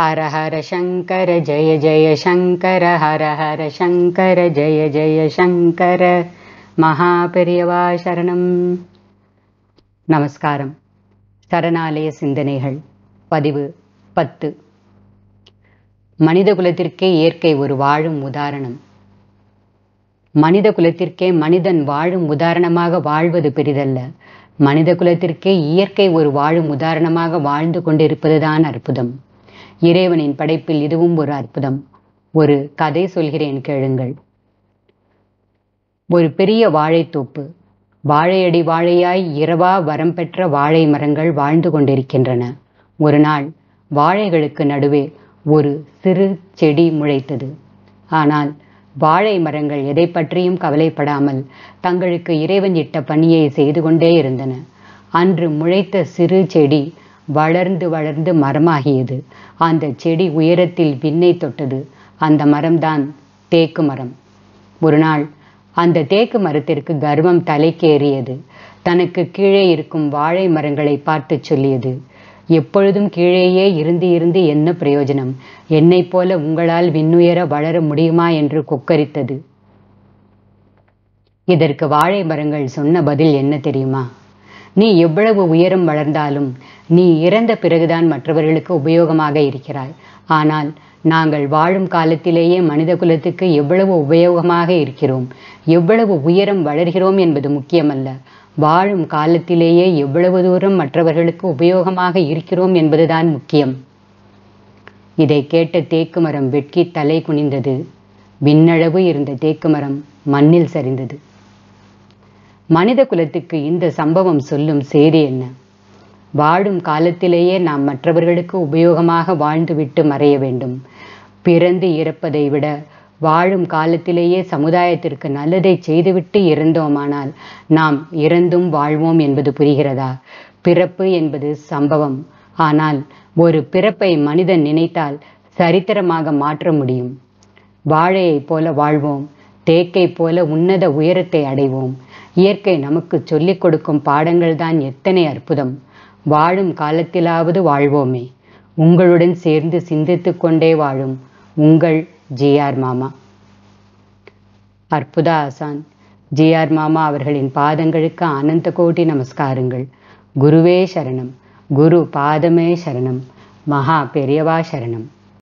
ஹர ஹர சங்கர ஜெய ஜெய சங்கர ஹர ஹர சங்கர ஜெய ஜெய சங்கர மகாபெரியவா சரணம் நமஸ்காரம் சரணாலய சிந்தனைகள் பதிவு பத்து மனித குலத்திற்கே இயற்கை ஒரு வாழும் உதாரணம் மனித குலத்திற்கே மனிதன் வாழும் உதாரணமாக வாழ்வது பெரிதல்ல மனித குலத்திற்கே இயற்கை ஒரு வாழும் உதாரணமாக வாழ்ந்து கொண்டிருப்பதுதான் அற்புதம் இறைவனின் படைப்பில் இதுவும் ஒரு அற்புதம் ஒரு கதை சொல்கிறேன் கேளுங்கள் ஒரு பெரிய வாழைத்தோப்பு வாழையடி வாழையாய் இரவா வரம் பெற்ற வாழை மரங்கள் வாழ்ந்து கொண்டிருக்கின்றன ஒரு நாள் வாழைகளுக்கு நடுவே ஒரு சிறு செடி முளைத்தது ஆனால் வாழை மரங்கள் எதை பற்றியும் கவலைப்படாமல் தங்களுக்கு இறைவன் இட்ட பணியை செய்து கொண்டே இருந்தன அன்று முளைத்த சிறு செடி வளர்ந்து வளர்ந்து மரமாகியது அந்த செடி உயரத்தில் விண்ணை தொட்டது அந்த மரம்தான் தேக்கு மரம் ஒரு நாள் அந்த தேக்கு மரத்திற்கு கர்வம் தலைக்கேறியது தனக்கு கீழே இருக்கும் வாழை மரங்களை பார்த்து சொல்லியது எப்பொழுதும் கீழேயே இருந்து இருந்து என்ன பிரயோஜனம் என்னைப் போல உங்களால் விண்ணுயர வளர முடியுமா என்று கொக்கரித்தது இதற்கு வாழை மரங்கள் சொன்ன பதில் என்ன தெரியுமா நீ எவ்வளவு உயரம் வளர்ந்தாலும் நீ இறந்த பிறகுதான் மற்றவர்களுக்கு உபயோகமாக இருக்கிறாய் ஆனால் நாங்கள் வாழும் காலத்திலேயே மனித குலத்துக்கு எவ்வளவு உபயோகமாக இருக்கிறோம் எவ்வளவு உயரம் வளர்கிறோம் என்பது முக்கியமல்ல வாழும் காலத்திலேயே எவ்வளவு தூரம் மற்றவர்களுக்கு உபயோகமாக இருக்கிறோம் என்பதுதான் முக்கியம் இதை கேட்ட தேக்கு மரம் வெட்கி தலை குனிந்தது விண்ணளவு இருந்த தேக்கு மரம் மண்ணில் சரிந்தது மனித குலத்துக்கு இந்த சம்பவம் சொல்லும் சேதி என்ன வாழும் காலத்திலேயே நாம் மற்றவர்களுக்கு உபயோகமாக வாழ்ந்துவிட்டு மறைய வேண்டும் பிறந்து இறப்பதை விட வாழும் காலத்திலேயே சமுதாயத்திற்கு நல்லதை செய்துவிட்டு இருந்தோமானால் நாம் இறந்தும் வாழ்வோம் என்பது புரிகிறதா பிறப்பு என்பது சம்பவம் ஆனால் ஒரு பிறப்பை மனிதன் நினைத்தால் சரித்திரமாக மாற்ற முடியும் வாழையைப் போல வாழ்வோம் தேக்கை போல உன்னத உயரத்தை அடைவோம் இயற்கை நமக்கு சொல்லிக் கொடுக்கும் பாடங்கள் தான் எத்தனை அற்புதம் வாழும் காலத்திலாவது வாழ்வோமே உங்களுடன் சேர்ந்து சிந்தித்து கொண்டே வாழும் உங்கள் ஜிஆர் மாமா அற்புதா ஆசான் ஜிஆர் மாமா அவர்களின் பாதங்களுக்கு ஆனந்த கோட்டி நமஸ்காரங்கள் குருவே சரணம் குரு பாதமே சரணம் மகா பெரியவா சரணம்